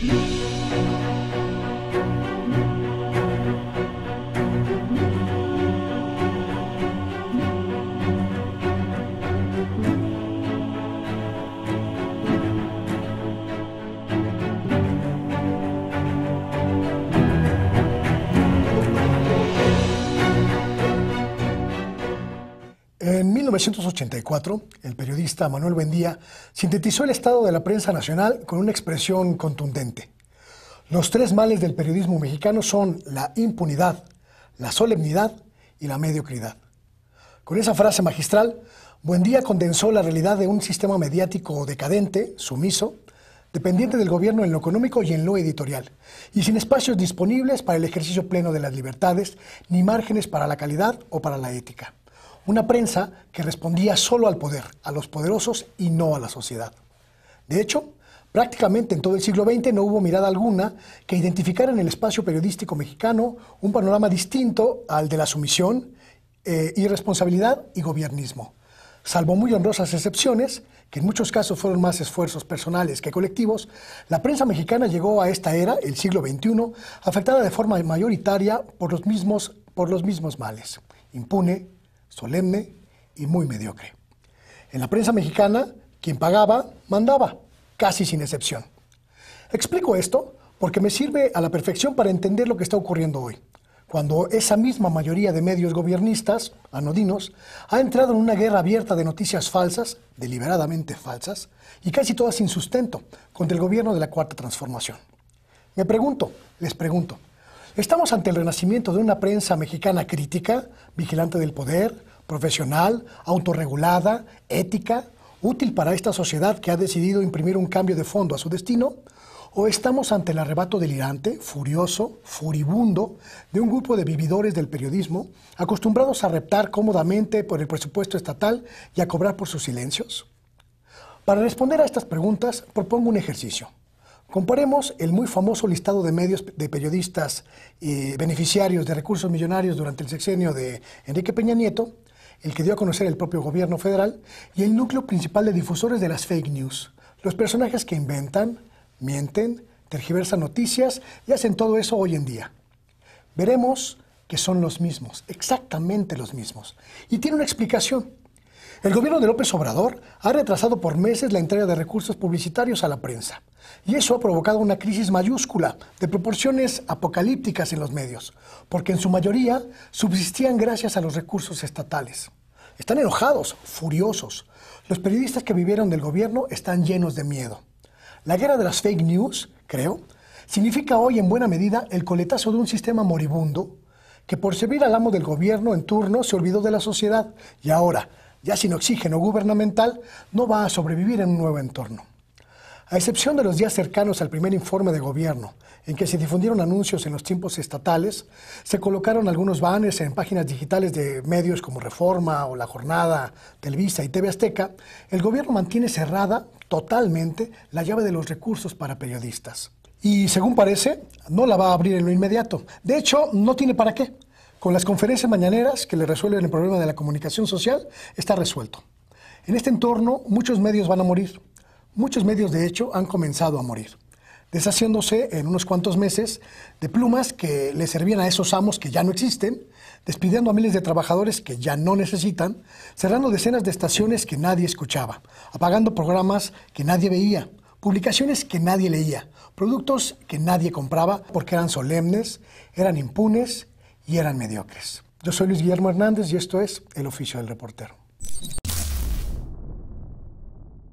No. En 1984, el periodista Manuel Buendía sintetizó el estado de la prensa nacional con una expresión contundente. Los tres males del periodismo mexicano son la impunidad, la solemnidad y la mediocridad. Con esa frase magistral, Buendía condensó la realidad de un sistema mediático decadente, sumiso, dependiente del gobierno en lo económico y en lo editorial, y sin espacios disponibles para el ejercicio pleno de las libertades, ni márgenes para la calidad o para la ética una prensa que respondía solo al poder, a los poderosos y no a la sociedad. De hecho, prácticamente en todo el siglo XX no hubo mirada alguna que identificara en el espacio periodístico mexicano un panorama distinto al de la sumisión, irresponsabilidad eh, y gobiernismo. Salvo muy honrosas excepciones, que en muchos casos fueron más esfuerzos personales que colectivos, la prensa mexicana llegó a esta era, el siglo XXI, afectada de forma mayoritaria por los mismos, por los mismos males, impune, solemne y muy mediocre. En la prensa mexicana, quien pagaba, mandaba, casi sin excepción. Explico esto porque me sirve a la perfección para entender lo que está ocurriendo hoy, cuando esa misma mayoría de medios gobiernistas, anodinos, ha entrado en una guerra abierta de noticias falsas, deliberadamente falsas, y casi todas sin sustento, contra el gobierno de la Cuarta Transformación. Me pregunto, les pregunto, Estamos ante el renacimiento de una prensa mexicana crítica, vigilante del poder, profesional, autorregulada, ética, útil para esta sociedad que ha decidido imprimir un cambio de fondo a su destino, o estamos ante el arrebato delirante, furioso, furibundo, de un grupo de vividores del periodismo, acostumbrados a reptar cómodamente por el presupuesto estatal y a cobrar por sus silencios? Para responder a estas preguntas, propongo un ejercicio. Comparemos el muy famoso listado de medios de periodistas y eh, beneficiarios de recursos millonarios durante el sexenio de Enrique Peña Nieto, el que dio a conocer el propio gobierno federal, y el núcleo principal de difusores de las fake news, los personajes que inventan, mienten, tergiversan noticias y hacen todo eso hoy en día. Veremos que son los mismos, exactamente los mismos, y tiene una explicación. El gobierno de López Obrador ha retrasado por meses la entrega de recursos publicitarios a la prensa y eso ha provocado una crisis mayúscula de proporciones apocalípticas en los medios, porque en su mayoría subsistían gracias a los recursos estatales. Están enojados, furiosos. Los periodistas que vivieron del gobierno están llenos de miedo. La guerra de las fake news, creo, significa hoy en buena medida el coletazo de un sistema moribundo que por servir al amo del gobierno en turno se olvidó de la sociedad y ahora ya sin oxígeno gubernamental, no va a sobrevivir en un nuevo entorno. A excepción de los días cercanos al primer informe de gobierno, en que se difundieron anuncios en los tiempos estatales, se colocaron algunos banners en páginas digitales de medios como Reforma o La Jornada, Televisa y TV Azteca, el gobierno mantiene cerrada totalmente la llave de los recursos para periodistas. Y según parece, no la va a abrir en lo inmediato. De hecho, no tiene para qué. Con las conferencias mañaneras que le resuelven el problema de la comunicación social, está resuelto. En este entorno, muchos medios van a morir. Muchos medios, de hecho, han comenzado a morir, deshaciéndose en unos cuantos meses de plumas que le servían a esos amos que ya no existen, despidiendo a miles de trabajadores que ya no necesitan, cerrando decenas de estaciones que nadie escuchaba, apagando programas que nadie veía, publicaciones que nadie leía, productos que nadie compraba porque eran solemnes, eran impunes y eran mediocres. Yo soy Luis Guillermo Hernández y esto es El Oficio del Reportero.